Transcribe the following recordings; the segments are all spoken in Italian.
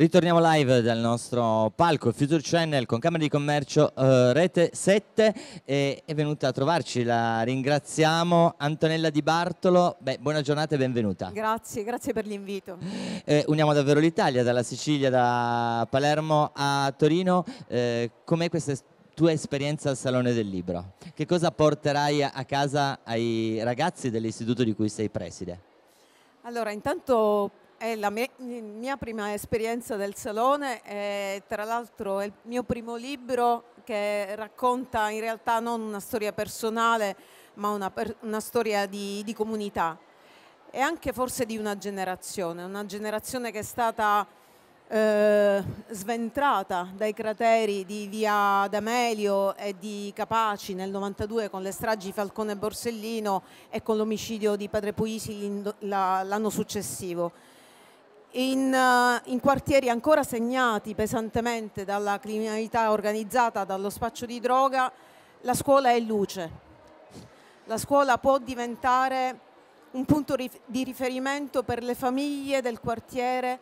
Ritorniamo live dal nostro palco Future Channel con Camera di Commercio eh, Rete 7 e è venuta a trovarci, la ringraziamo Antonella Di Bartolo, Beh, buona giornata e benvenuta. Grazie, grazie per l'invito. Eh, uniamo davvero l'Italia, dalla Sicilia, da Palermo a Torino, eh, com'è questa tua esperienza al Salone del Libro? Che cosa porterai a casa ai ragazzi dell'istituto di cui sei preside? Allora, intanto è la mia, mia, prima esperienza del salone e eh, tra l'altro è il mio primo libro che racconta in realtà non una storia personale ma una, una storia di, di, comunità e anche forse di una generazione, una generazione che è stata eh, sventrata dai crateri di via D'Amelio e di Capaci nel 92 con le stragi Falcone e Borsellino e con l'omicidio di Padre Puisi l'anno successivo in, eh, in, quartieri ancora segnati pesantemente dalla criminalità organizzata, dallo spaccio di droga, la scuola è luce. La scuola può diventare un punto di riferimento per le famiglie del quartiere,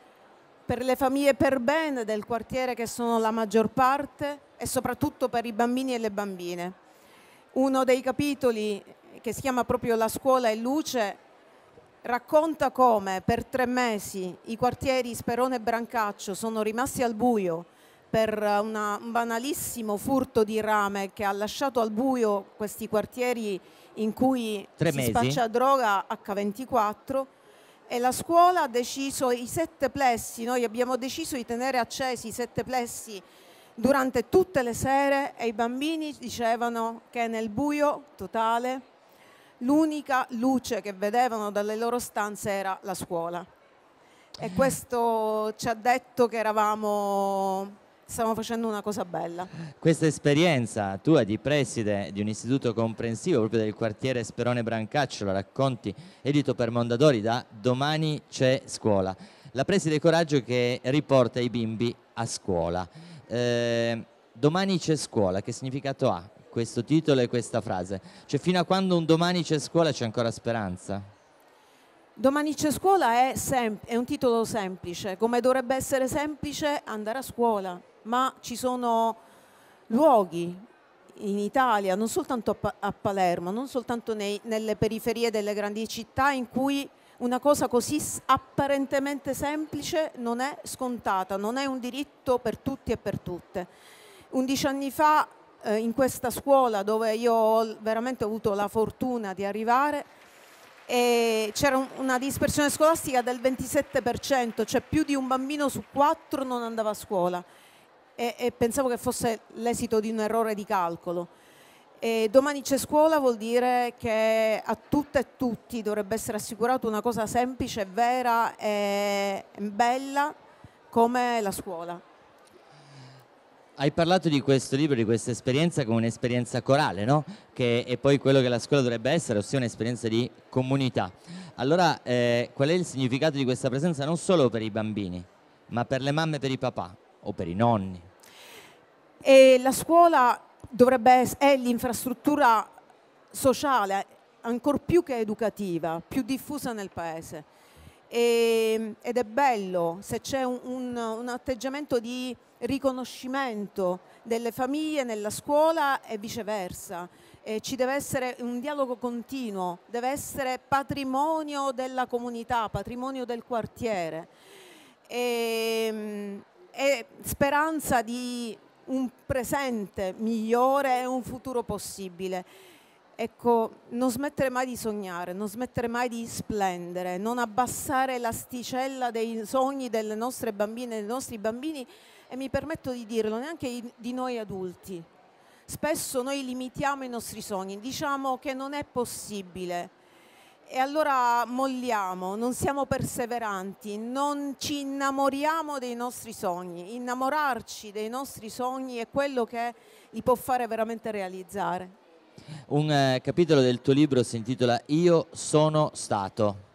per le famiglie per bene del quartiere che sono la maggior parte e soprattutto per i bambini e le bambine. Uno dei capitoli che si chiama proprio La scuola è luce racconta come per tre mesi i quartieri Sperone e Brancaccio sono rimasti al buio per una, un banalissimo furto di rame che ha lasciato al buio questi quartieri in cui tre si mesi. spaccia droga H24 e la scuola ha deciso i sette plessi, noi abbiamo deciso di tenere accesi i sette plessi durante tutte le sere e i bambini dicevano che nel buio totale l'unica luce che vedevano dalle loro stanze era la scuola. E eh. questo ci ha detto che eravamo stiamo facendo una cosa bella. Questa esperienza tua di preside di un istituto comprensivo proprio del quartiere Sperone Brancaccio, la racconti, edito per Mondadori da Domani c'è scuola. La preside Coraggio che riporta i bimbi a scuola. Eh, domani c'è scuola, che significato ha? questo titolo e questa frase. Cioè fino a quando un domani c'è scuola c'è ancora speranza? Domani c'è scuola è, è, un titolo semplice, come dovrebbe essere semplice andare a scuola, ma ci sono luoghi in Italia, non soltanto a, pa a Palermo, non soltanto nei, nelle periferie delle grandi città in cui una cosa così apparentemente semplice non è scontata, non è un diritto per tutti e per tutte. Undici anni fa eh, in questa scuola dove io ho veramente avuto la fortuna di arrivare c'era un, una dispersione scolastica del 27%, cioè più di un bambino su quattro non andava a scuola e, e pensavo che fosse l'esito di un errore di calcolo. E domani c'è scuola vuol dire che a tutte e tutti dovrebbe essere assicurata una cosa semplice, vera e bella come la scuola. Hai parlato di questo libro, di questa esperienza come un'esperienza corale, no? Che è poi quello che la scuola dovrebbe essere, ossia un'esperienza di comunità. Allora, eh, qual è il significato di questa presenza non solo per i bambini, ma per le mamme per i papà o per i nonni? E la scuola dovrebbe, è l'infrastruttura sociale, ancor più che educativa, più diffusa nel paese e, ehm, ed è bello se c'è un, un, un atteggiamento di riconoscimento delle famiglie nella scuola e viceversa. Eh, ci deve essere un dialogo continuo, deve essere patrimonio della comunità, patrimonio del quartiere e, ehm, e speranza di un presente migliore e un futuro possibile ecco, non smettere mai di sognare, non smettere mai di splendere, non abbassare l'asticella dei sogni delle nostre bambine e dei nostri bambini e mi permetto di dirlo, neanche di noi adulti. Spesso noi limitiamo i nostri sogni, diciamo che non è possibile e allora molliamo, non siamo perseveranti, non ci innamoriamo dei nostri sogni. Innamorarci dei nostri sogni è quello che li può fare veramente realizzare. Un eh, capitolo del tuo libro si intitola Io sono stato.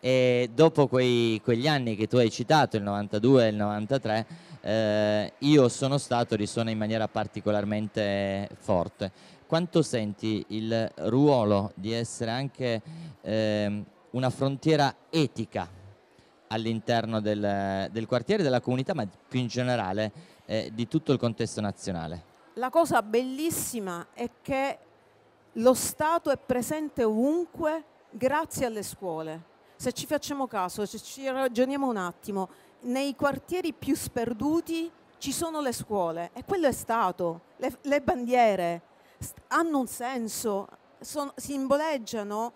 E dopo quei, quegli anni che tu hai citato, il 92 e il 93, eh, io sono stato risuona in maniera particolarmente forte. Quanto senti il ruolo di essere anche eh, una frontiera etica all'interno del, del, quartiere, della comunità, ma più in generale eh, di tutto il contesto nazionale? la cosa bellissima è che lo Stato è presente ovunque grazie alle scuole. Se ci facciamo caso, se ci ragioniamo un attimo, nei quartieri più sperduti ci sono le scuole e quello è Stato. Le, le bandiere hanno un senso, son, simboleggiano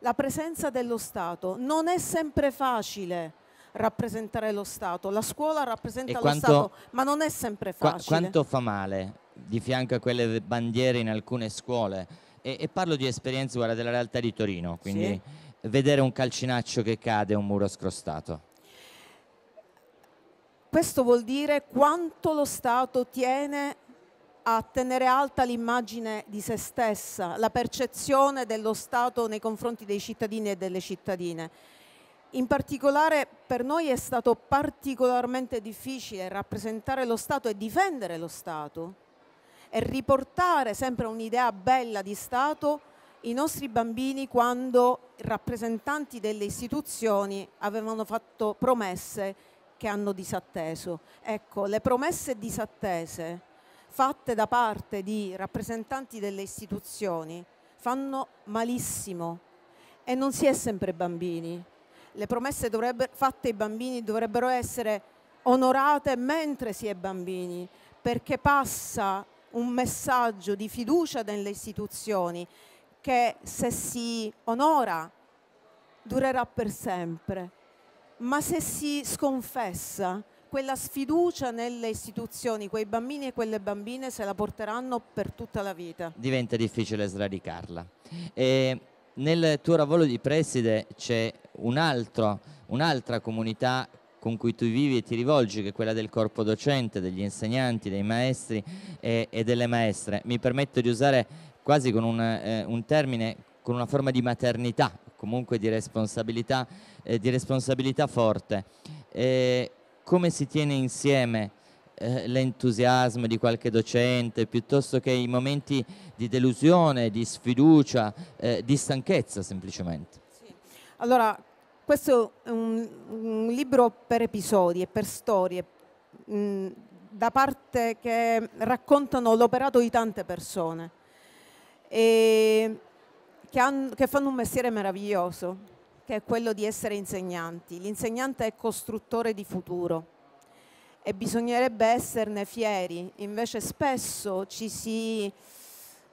la presenza dello Stato. Non è sempre facile rappresentare lo Stato, la scuola rappresenta quanto, lo Stato, ma non è sempre facile. Qu quanto fa male di fianco a quelle bandiere in alcune scuole e, e parlo di esperienze guarda, della realtà di Torino, quindi sì. vedere un calcinaccio che cade, un muro scrostato. Questo vuol dire quanto lo Stato tiene a tenere alta l'immagine di se stessa, la percezione dello Stato nei confronti dei cittadini e delle cittadine. In particolare per noi è stato particolarmente difficile rappresentare lo Stato e difendere lo Stato e riportare sempre un'idea bella di Stato i nostri bambini quando i rappresentanti delle istituzioni avevano fatto promesse che hanno disatteso. Ecco, le promesse disattese fatte da parte di rappresentanti delle istituzioni fanno malissimo e non si è sempre bambini. Le promesse fatte ai bambini dovrebbero essere onorate mentre si è bambini, perché passa un messaggio di fiducia nelle istituzioni che se si onora durerà per sempre, ma se si sconfessa quella sfiducia nelle istituzioni, quei bambini e quelle bambine se la porteranno per tutta la vita. Diventa difficile sradicarla. E nel tuo lavoro di preside c'è un'altra un comunità con cui tu vivi e ti rivolgi, che è quella del corpo docente, degli insegnanti, dei maestri e, e delle maestre. Mi permetto di usare quasi con un, eh, un termine, con una forma di maternità, comunque di responsabilità, eh, di responsabilità forte. Eh, come si tiene insieme eh, l'entusiasmo di qualche docente piuttosto che i momenti di delusione, di sfiducia, eh, di stanchezza semplicemente? Allora, questo è un, un libro per episodi e per storie, mh, mm, da parte che raccontano l'operato di tante persone e che, hanno, che fanno un mestiere meraviglioso, che è quello di essere insegnanti. L'insegnante è costruttore di futuro e bisognerebbe esserne fieri, invece spesso ci si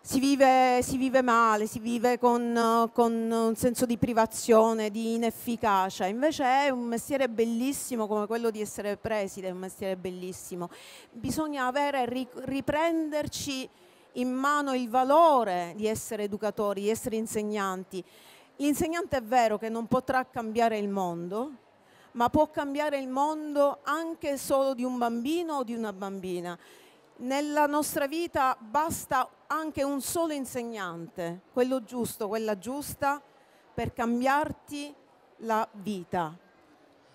si vive, si vive male, si vive con, con, un senso di privazione, di inefficacia. Invece è un mestiere bellissimo come quello di essere preside, è un mestiere bellissimo. Bisogna avere, riprenderci in mano il valore di essere educatori, di essere insegnanti. L'insegnante è vero che non potrà cambiare il mondo, ma può cambiare il mondo anche solo di un bambino o di una bambina. Nella nostra vita basta anche un solo insegnante, quello giusto, quella giusta, per cambiarti la vita.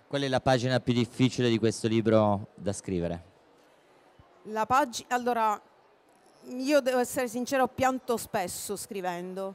Qual è la pagina più difficile di questo libro da scrivere? La pagina, allora, io devo essere sincera, ho pianto spesso scrivendo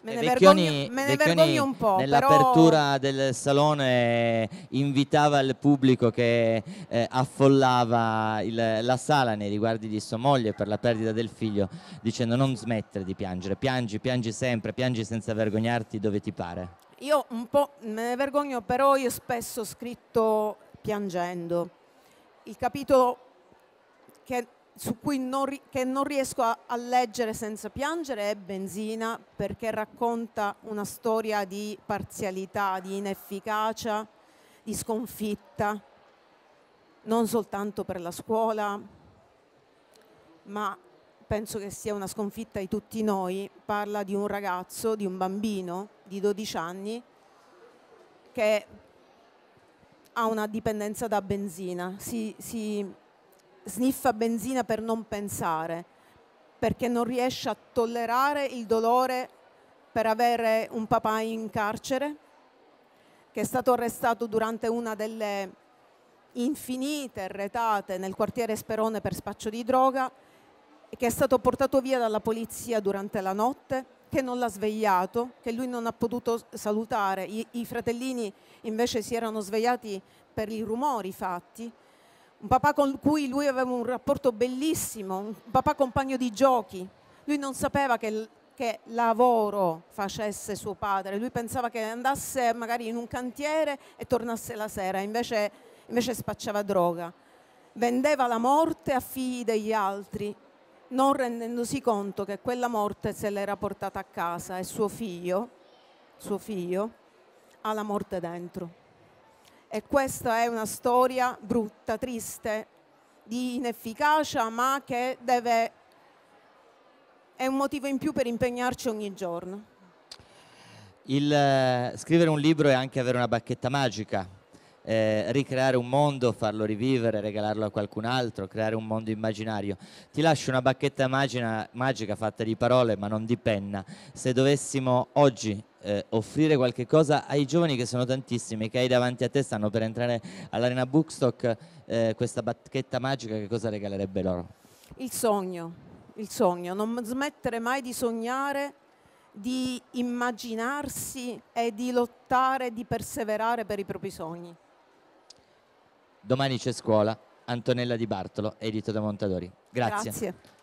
eh, me ne, Vecchioni, me ne vergogno un po'. Nell'apertura però... del salone eh, invitava il pubblico che eh, affollava il, la sala nei riguardi di sua moglie per la perdita del figlio, dicendo non smettere di piangere, piangi, piangi sempre, piangi senza vergognarti dove ti pare. Io un po' me ne vergogno, però io spesso ho scritto piangendo. Il capitolo che non, che non riesco a, a leggere senza piangere è Benzina perché racconta una storia di parzialità, di inefficacia, di sconfitta, non soltanto per la scuola, ma penso che sia una sconfitta di tutti noi. Parla di un ragazzo, di un bambino di 12 anni che ha una dipendenza da benzina, si, si sniffa benzina per non pensare, perché non riesce a tollerare il dolore per avere un papà in carcere, che è stato arrestato durante una delle infinite retate nel quartiere Sperone per spaccio di droga, che è stato portato via dalla polizia durante la notte, che non l'ha svegliato, che lui non ha potuto salutare. I, i fratellini invece si erano svegliati per i rumori fatti un papà con cui lui aveva un rapporto bellissimo, un papà compagno di giochi. Lui non sapeva che, che lavoro facesse suo padre, lui pensava che andasse magari in un cantiere e tornasse la sera, invece, invece spacciava droga. Vendeva la morte a figli degli altri non rendendosi conto che quella morte se l'era portata a casa e suo figlio, suo figlio ha la morte dentro. E questa è una storia brutta, triste, di inefficacia, ma che deve... è un motivo in più per impegnarci ogni giorno. Il, eh, scrivere un libro è anche avere una bacchetta magica, eh, ricreare un mondo, farlo rivivere, regalarlo a qualcun altro, creare un mondo immaginario. Ti lascio una bacchetta magina, magica fatta di parole ma non di penna. Se dovessimo oggi eh, offrire qualche cosa ai giovani che sono tantissimi, che hai davanti a te, stanno per entrare all'Arena Bookstock, eh, questa bacchetta magica che cosa regalerebbe loro? Il sogno, il sogno, non smettere mai di sognare di immaginarsi e di lottare, di perseverare per i propri sogni. Domani c'è scuola, Antonella Di Bartolo, edito da Montadori. Grazie. Grazie.